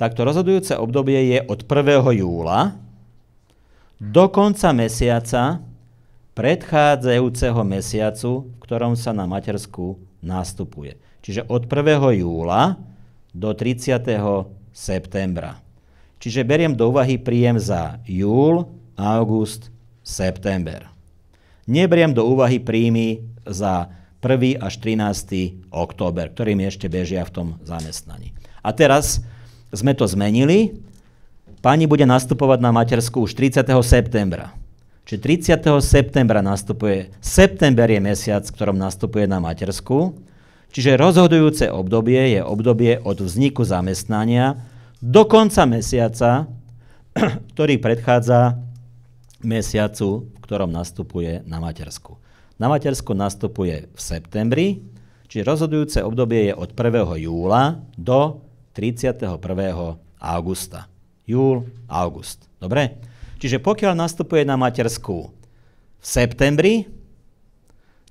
[SPEAKER 1] tak to rozhodujúce obdobie je od 1. júla do konca mesiaca predchádzajúceho mesiacu, v ktorom sa na matersku nastupuje. Čiže od 1. júla do 30. septembra. Čiže beriem do úvahy príjem za júl, august, september. Neberiem do úvahy príjmy za 1. až 13. október, ktorým ešte bežia v tom zamestnaní. A teraz sme to zmenili. Pani bude nastupovať na Matersku už 30. septembra. Čiže 30. septembra nastupuje, september je mesiac, v ktorom nastupuje na Matersku. Čiže rozhodujúce obdobie je obdobie od vzniku zamestnania do konca mesiaca, (clears throat) ktorý predchádza mesiacu, v ktorom nastupuje na matersku. Na matersku nastupuje v septembri, čiže rozhodujúce obdobie je od 1. júla do 31. augusta. Júl, august. Dobre? Čiže pokiaľ nastupuje na matersku v septembri,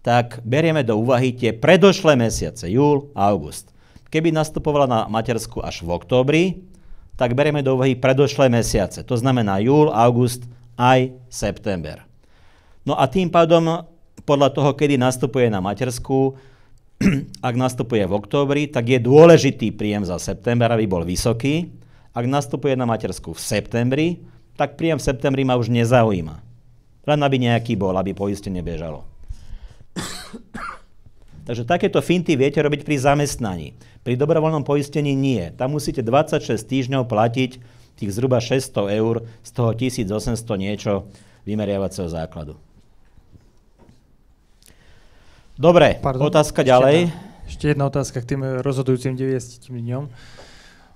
[SPEAKER 1] tak berieme do úvahy tie predošlé mesiace, júl a august. Keby nastupovala na matersku až v októbri, tak berieme do úvahy predošlé mesiace, to znamená júl, august aj september. No a tým pádom podľa toho, kedy nastupuje na matersku, (clears throat) ak nastupuje v októbri, tak je dôležitý príjem za september, aby bol vysoký. Ak nastupuje na matersku v septembri, tak príjem v septembri ma už nezaujíma. Len aby nejaký bol, aby poistenie bežalo. (coughs) Takže takéto finty viete robiť pri zamestnaní. Pri dobrovoľnom poistení nie. Tam musíte 26 týždňov platiť tých zhruba 600 eur, z toho 1800 niečo vymeriavacieho základu. Dobre, Pardon, otázka ďalej. Ešte
[SPEAKER 3] jedna, ešte jedna otázka k tým rozhodujúcim 90 dňom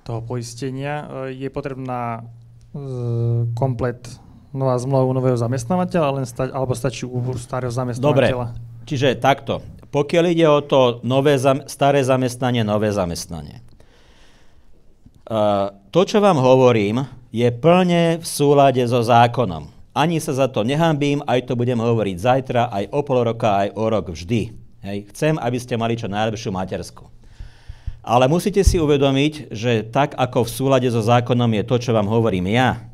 [SPEAKER 3] toho poistenia. E, je potrebná e, komplet nová zmluva u nového zamestnávateľa, len alebo stačí úbor starého zamestnávateľa?
[SPEAKER 1] Dobre, Čiže takto. Pokiaľ ide o to nové, staré zamestnanie, nové zamestnanie. E, to, čo vám hovorím, je plne v súlade so zákonom. Ani sa za to nehambím, aj to budem hovoriť zajtra, aj o pol roka, aj o rok vždy. Hej. Chcem, aby ste mali čo najlepšiu matersku. Ale musíte si uvedomiť, že tak ako v súlade so zákonom je to, čo vám hovorím ja,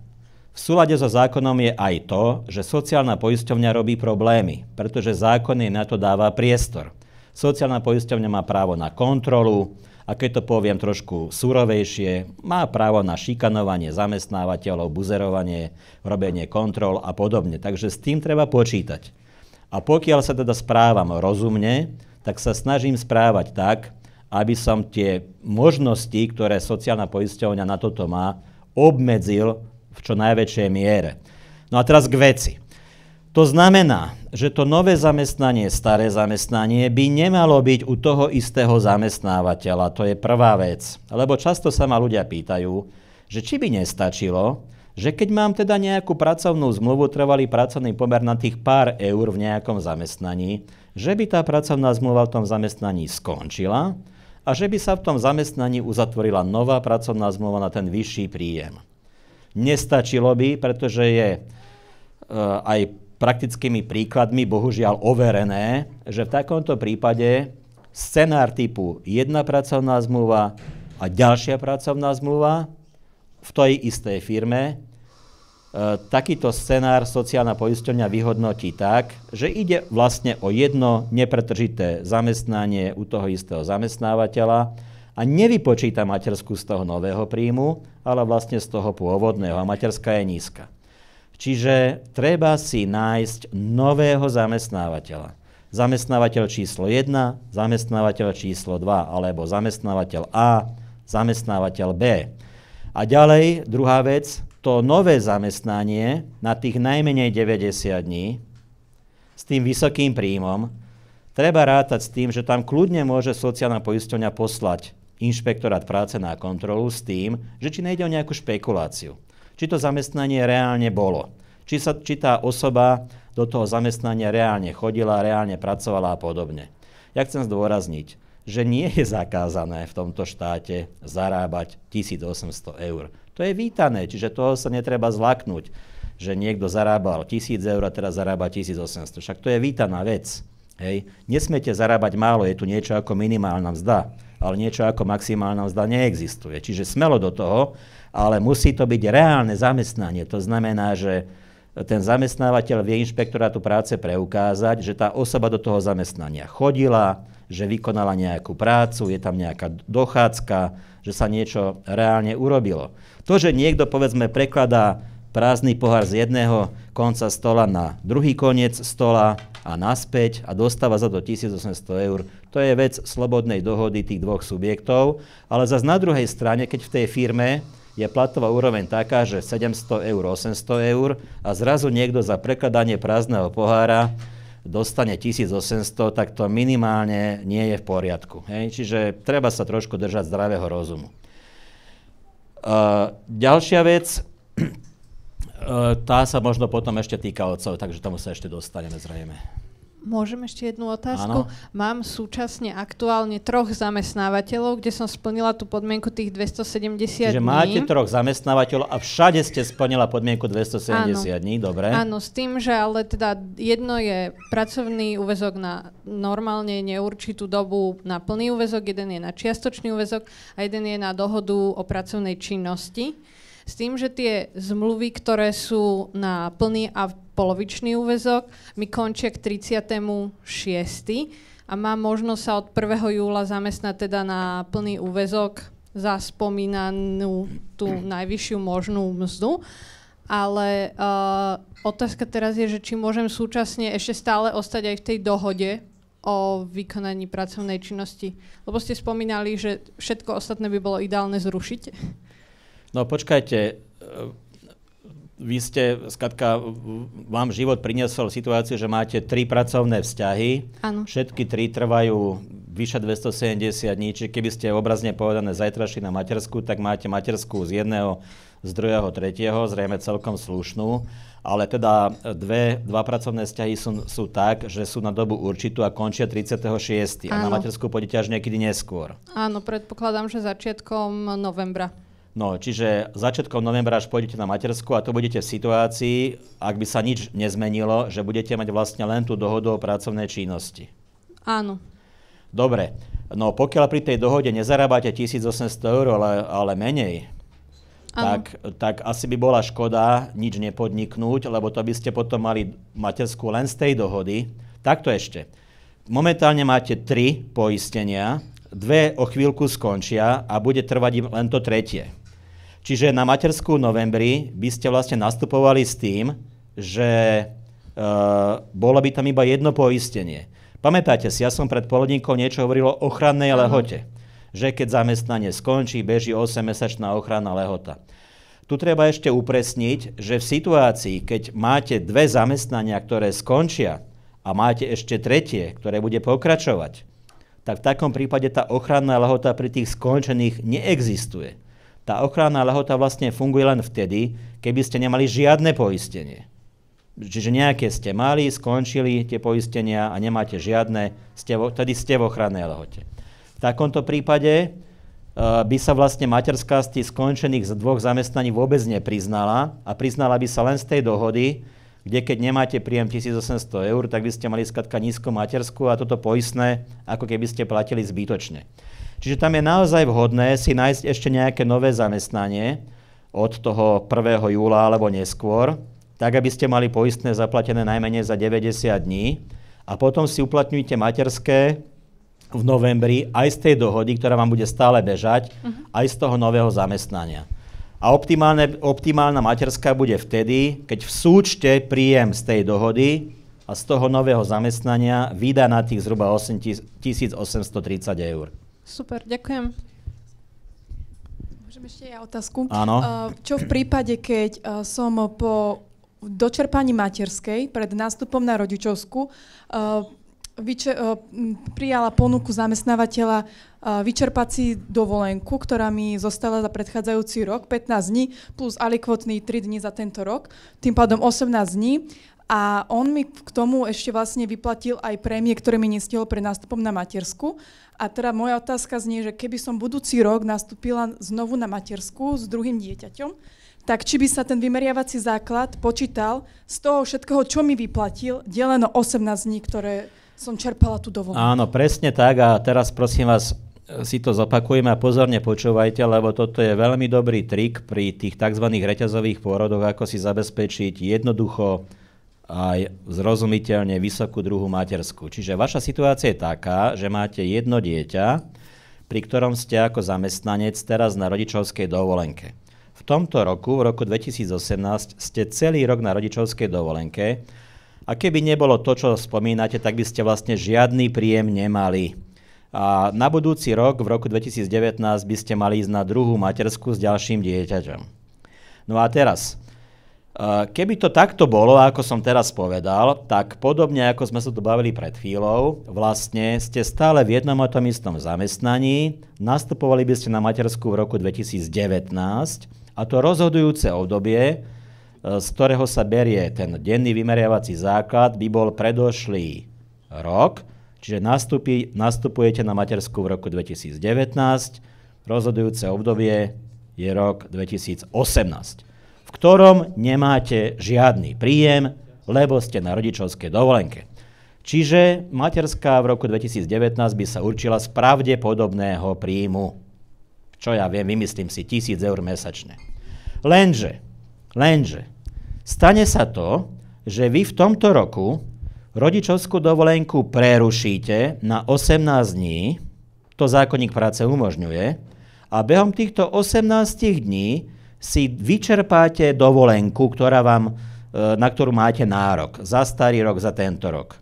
[SPEAKER 1] v súlade so zákonom je aj to, že sociálna poisťovňa robí problémy, pretože zákon jej na to dáva priestor. Sociálna poisťovňa má právo na kontrolu a keď to poviem trošku súrovejšie, má právo na šikanovanie zamestnávateľov, buzerovanie, robenie kontrol a podobne. Takže s tým treba počítať. A pokiaľ sa teda správam rozumne, tak sa snažím správať tak, aby som tie možnosti, ktoré sociálna poisťovňa na toto má, obmedzil v čo najväčšej miere. No a teraz k veci. To znamená, že to nové zamestnanie, staré zamestnanie by nemalo byť u toho istého zamestnávateľa. To je prvá vec. Lebo často sa ma ľudia pýtajú, že či by nestačilo, že keď mám teda nejakú pracovnú zmluvu, trvalý pracovný pomer na tých pár eur v nejakom zamestnaní, že by tá pracovná zmluva v tom zamestnaní skončila a že by sa v tom zamestnaní uzatvorila nová pracovná zmluva na ten vyšší príjem. Nestačilo by, pretože je e, aj praktickými príkladmi bohužiaľ overené, že v takomto prípade scenár typu jedna pracovná zmluva a ďalšia pracovná zmluva v tej istej firme, e, takýto scenár sociálna poisťovňa vyhodnotí tak, že ide vlastne o jedno nepretržité zamestnanie u toho istého zamestnávateľa, a nevypočíta materskú z toho nového príjmu, ale vlastne z toho pôvodného a materská je nízka. Čiže treba si nájsť nového zamestnávateľa. Zamestnávateľ číslo 1, zamestnávateľ číslo 2 alebo zamestnávateľ A, zamestnávateľ B. A ďalej, druhá vec, to nové zamestnanie na tých najmenej 90 dní s tým vysokým príjmom, treba rátať s tým, že tam kľudne môže sociálna poisťovňa poslať inšpektorát práce na kontrolu s tým, že či nejde o nejakú špekuláciu. Či to zamestnanie reálne bolo. Či, sa, či tá osoba do toho zamestnania reálne chodila, reálne pracovala a podobne. Ja chcem zdôrazniť, že nie je zakázané v tomto štáte zarábať 1800 eur. To je vítané, čiže toho sa netreba zlaknúť, že niekto zarábal 1000 eur a teraz zarába 1800. Však to je vítaná vec. Hej. Nesmiete zarábať málo, je tu niečo ako minimálna mzda ale niečo ako maximálna mzda neexistuje. Čiže smelo do toho, ale musí to byť reálne zamestnanie. To znamená, že ten zamestnávateľ vie inšpektorátu práce preukázať, že tá osoba do toho zamestnania chodila, že vykonala nejakú prácu, je tam nejaká dochádzka, že sa niečo reálne urobilo. To, že niekto povedzme prekladá prázdny pohár z jedného konca stola na druhý koniec stola a naspäť a dostáva za to 1800 eur. To je vec slobodnej dohody tých dvoch subjektov, ale zase na druhej strane, keď v tej firme je platová úroveň taká, že 700 eur, 800 eur a zrazu niekto za prekladanie prázdneho pohára dostane 1800, tak to minimálne nie je v poriadku. Hej? Čiže treba sa trošku držať zdravého rozumu. Uh, ďalšia vec, Eh, tá sa možno potom ešte týka otcov, takže tomu sa ešte dostaneme zrejme.
[SPEAKER 4] Môžem ešte jednu otázku? Áno. Mám súčasne aktuálne troch zamestnávateľov, kde som splnila tú podmienku tých 270 Čiže dní. Čiže máte
[SPEAKER 1] troch zamestnávateľov a všade ste splnila podmienku 270 dní, dobre? Áno,
[SPEAKER 4] s tým, že ale teda jedno je pracovný úvezok na normálne neurčitú dobu na plný úvezok, jeden je na čiastočný úvezok a jeden je na dohodu o pracovnej činnosti. S tým, že tie zmluvy, ktoré sú na plný a polovičný úvezok, mi končia k 36. a má možnosť sa od 1. júla zamestnať teda na plný úvezok za spomínanú tú najvyššiu možnú mzdu. Ale uh, otázka teraz je, že či môžem súčasne ešte stále ostať aj v tej dohode o vykonaní pracovnej činnosti. Lebo ste spomínali, že všetko ostatné by bolo ideálne zrušiť.
[SPEAKER 1] No počkajte, e, vy ste, Skatka, vám život priniesol situáciu, že máte tri pracovné vzťahy. Áno. Všetky tri trvajú vyše 270 dní, či keby ste obrazne povedané zajtra na matersku, tak máte materskú z jedného, z druhého, tretieho, zrejme celkom slušnú. Ale teda dve, dva pracovné vzťahy sú, sú tak, že sú na dobu určitú a končia 36. Áno. A na matersku pôjdete až niekedy neskôr.
[SPEAKER 4] Áno, predpokladám, že začiatkom novembra.
[SPEAKER 1] No, čiže začiatkom novembra až pôjdete na matersku a to budete v situácii, ak by sa nič nezmenilo, že budete mať vlastne len tú dohodu o pracovnej činnosti. Áno. Dobre, no pokiaľ pri tej dohode nezarábate 1800 eur, ale, ale menej, tak, tak asi by bola škoda nič nepodniknúť, lebo to by ste potom mali matersku len z tej dohody. Takto ešte. Momentálne máte tri poistenia, dve o chvíľku skončia a bude trvať im len to tretie. Čiže na materskú novembri by ste vlastne nastupovali s tým, že e, bolo by tam iba jedno poistenie. Pamätáte si, ja som pred poledníkom niečo hovoril o ochrannej lehote. Že keď zamestnanie skončí, beží 8-mesačná ochranná lehota. Tu treba ešte upresniť, že v situácii, keď máte dve zamestnania, ktoré skončia a máte ešte tretie, ktoré bude pokračovať, tak v takom prípade tá ochranná lehota pri tých skončených neexistuje tá ochranná lehota vlastne funguje len vtedy, keby ste nemali žiadne poistenie. Čiže nejaké ste mali, skončili tie poistenia a nemáte žiadne, ste vo, tedy ste v ochrannej lehote. V takomto prípade uh, by sa vlastne materská z tých skončených z dvoch zamestnaní vôbec nepriznala a priznala by sa len z tej dohody, kde keď nemáte príjem 1800 eur, tak by ste mali skatka nízko materskú a toto poistné, ako keby ste platili zbytočne. Čiže tam je naozaj vhodné si nájsť ešte nejaké nové zamestnanie od toho 1. júla alebo neskôr, tak aby ste mali poistné zaplatené najmenej za 90 dní a potom si uplatňujte materské v novembri aj z tej dohody, ktorá vám bude stále bežať, uh-huh. aj z toho nového zamestnania. A optimálne, optimálna materská bude vtedy, keď v súčte príjem z tej dohody a z toho nového zamestnania vydá na tých zhruba 8 1830 eur.
[SPEAKER 4] Super, ďakujem.
[SPEAKER 2] Môžem ešte ja otázku. Áno. Eh, čo v prípade, keď eh, som po dočerpaní materskej pred nástupom na rodičovsku eh, vyče- prijala ponuku zamestnávateľa vyčerpať si dovolenku, ktorá mi zostala za predchádzajúci rok, 15 dní, plus alikvotný 3 dní za tento rok, tým pádom 18 dní. A on mi k tomu ešte vlastne vyplatil aj prémie, ktoré mi nestihol pred nástupom na matersku. A teda moja otázka znie, že keby som budúci rok nastúpila znovu na matersku s druhým dieťaťom, tak či by sa ten vymeriavací základ počítal z toho všetkého, čo mi vyplatil, deleno 18 dní, ktoré som čerpala tú dovolenku. Áno,
[SPEAKER 1] presne tak a teraz prosím vás, si to zopakujeme a pozorne počúvajte, lebo toto je veľmi dobrý trik pri tých tzv. reťazových pôrodoch, ako si zabezpečiť jednoducho aj zrozumiteľne vysokú druhú materskú. Čiže vaša situácia je taká, že máte jedno dieťa, pri ktorom ste ako zamestnanec teraz na rodičovskej dovolenke. V tomto roku, v roku 2018, ste celý rok na rodičovskej dovolenke a keby nebolo to, čo spomínate, tak by ste vlastne žiadny príjem nemali. A na budúci rok, v roku 2019, by ste mali ísť na druhú matersku s ďalším dieťaťom. No a teraz, Eh, keby to takto bolo, ako som teraz povedal, tak podobne ako sme sa tu bavili pred chvíľou, vlastne ste stále v jednom a tom istom zamestnaní, nastupovali by ste na matersku v roku 2019 a to rozhodujúce obdobie, eh, z ktorého sa berie ten denný vymeriavací základ, by bol predošlý rok, čiže nastupi, nastupujete na matersku v roku 2019, rozhodujúce obdobie je rok 2018 v ktorom nemáte žiadny príjem, lebo ste na rodičovskej dovolenke. Čiže materská v roku 2019 by sa určila z pravdepodobného príjmu. Čo ja viem, vymyslím si 1000 eur mesačne. Lenže, lenže, stane sa to, že vy v tomto roku rodičovskú dovolenku prerušíte na 18 dní, to zákonník práce umožňuje, a behom týchto 18 dní si vyčerpáte dovolenku, ktorá vám, e, na ktorú máte nárok za starý rok, za tento rok.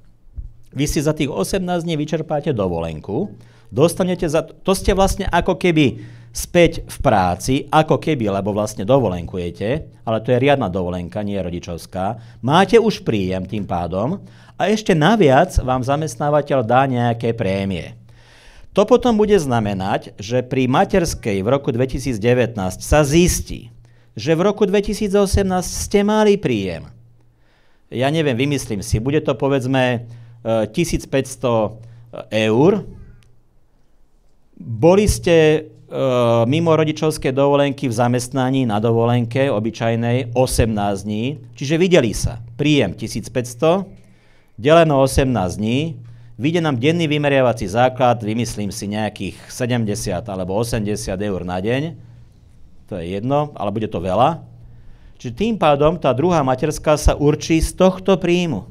[SPEAKER 1] Vy si za tých 18 dní vyčerpáte dovolenku, dostanete za... To To ste vlastne ako keby späť v práci, ako keby, lebo vlastne dovolenkujete, ale to je riadna dovolenka, nie rodičovská. Máte už príjem tým pádom a ešte naviac vám zamestnávateľ dá nejaké prémie. To potom bude znamenať, že pri materskej v roku 2019 sa zistí, že v roku 2018 ste mali príjem. Ja neviem, vymyslím si, bude to povedzme 1500 e, e, eur. Boli ste e, mimo rodičovské dovolenky v zamestnaní na dovolenke obyčajnej 18 dní, čiže videli sa príjem 1500, deleno 18 dní, Vyjde nám denný vymeriavací základ, vymyslím si nejakých 70 alebo 80 eur na deň, to je jedno, ale bude to veľa. Čiže tým pádom tá druhá materská sa určí z tohto príjmu.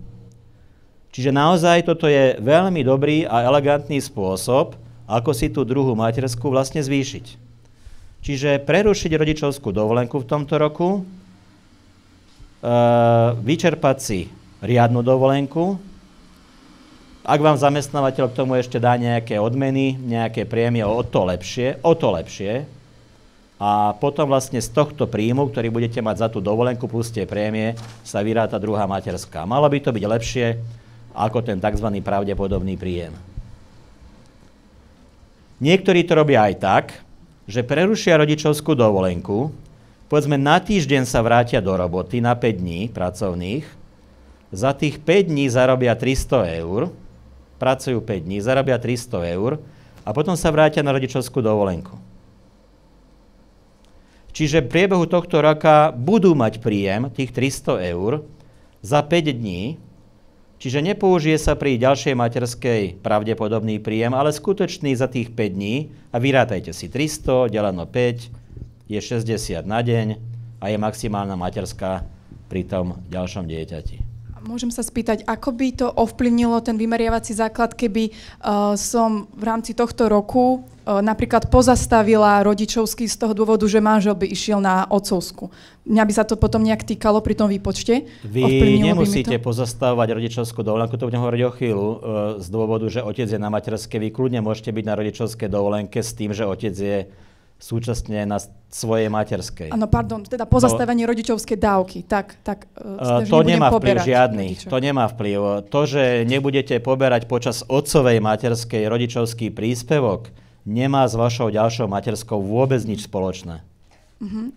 [SPEAKER 1] Čiže naozaj toto je veľmi dobrý a elegantný spôsob, ako si tú druhú materskú vlastne zvýšiť. Čiže prerušiť rodičovskú dovolenku v tomto roku, eh, vyčerpať si riadnu dovolenku, ak vám zamestnávateľ k tomu ešte dá nejaké odmeny, nejaké priemie, o to lepšie, o to lepšie. A potom vlastne z tohto príjmu, ktorý budete mať za tú dovolenku plus tie priemie, sa vyráta druhá materská. Malo by to byť lepšie ako ten tzv. pravdepodobný príjem. Niektorí to robia aj tak, že prerušia rodičovskú dovolenku, povedzme na týždeň sa vrátia do roboty na 5 dní pracovných, za tých 5 dní zarobia 300 eur, pracujú 5 dní, zarobia 300 eur a potom sa vrátia na rodičovskú dovolenku. Čiže v priebehu tohto roka budú mať príjem tých 300 eur za 5 dní, čiže nepoužije sa pri ďalšej materskej pravdepodobný príjem, ale skutočný za tých 5 dní a vyrátajte si 300, deleno 5 je 60 na deň a je maximálna materská pri tom ďalšom dieťati.
[SPEAKER 2] Môžem sa spýtať, ako by to ovplyvnilo ten vymeriavací základ, keby uh, som v rámci tohto roku uh, napríklad pozastavila rodičovský z toho dôvodu, že manžel by išiel na otcovsku. Mňa by sa to potom nejak týkalo pri tom výpočte? Vy nemusíte
[SPEAKER 1] to? pozastavovať rodičovskú dovolenku, to budem hovoriť o chvíľu, uh, z dôvodu, že otec je na materskej. Vy kľudne môžete byť na rodičovskej dovolenke s tým, že otec je súčasne na svojej materskej. Áno, pardon, teda pozastavenie
[SPEAKER 2] to, rodičovskej dávky. Tak, tak.
[SPEAKER 1] E, e, to nemá vplyv žiadny. Rodičov. To nemá vplyv. To, že nebudete poberať počas otcovej materskej rodičovský príspevok, nemá s vašou ďalšou materskou vôbec nič spoločné.
[SPEAKER 2] Uh-huh.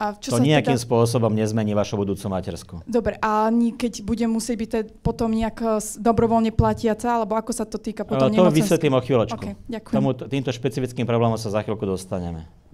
[SPEAKER 2] A čo to sa nejakým teda...
[SPEAKER 1] spôsobom nezmení vašu budúcu matersku.
[SPEAKER 2] Dobre, a ani keď bude musieť byť eh, potom nejak eh, dobrovoľne platiaca, alebo ako sa to týka potom nemocenského? to vysvetlím o chvíľočku. Okay, ďakujem. Tomu,
[SPEAKER 1] týmto špecifickým problémom sa za chvíľku dostaneme.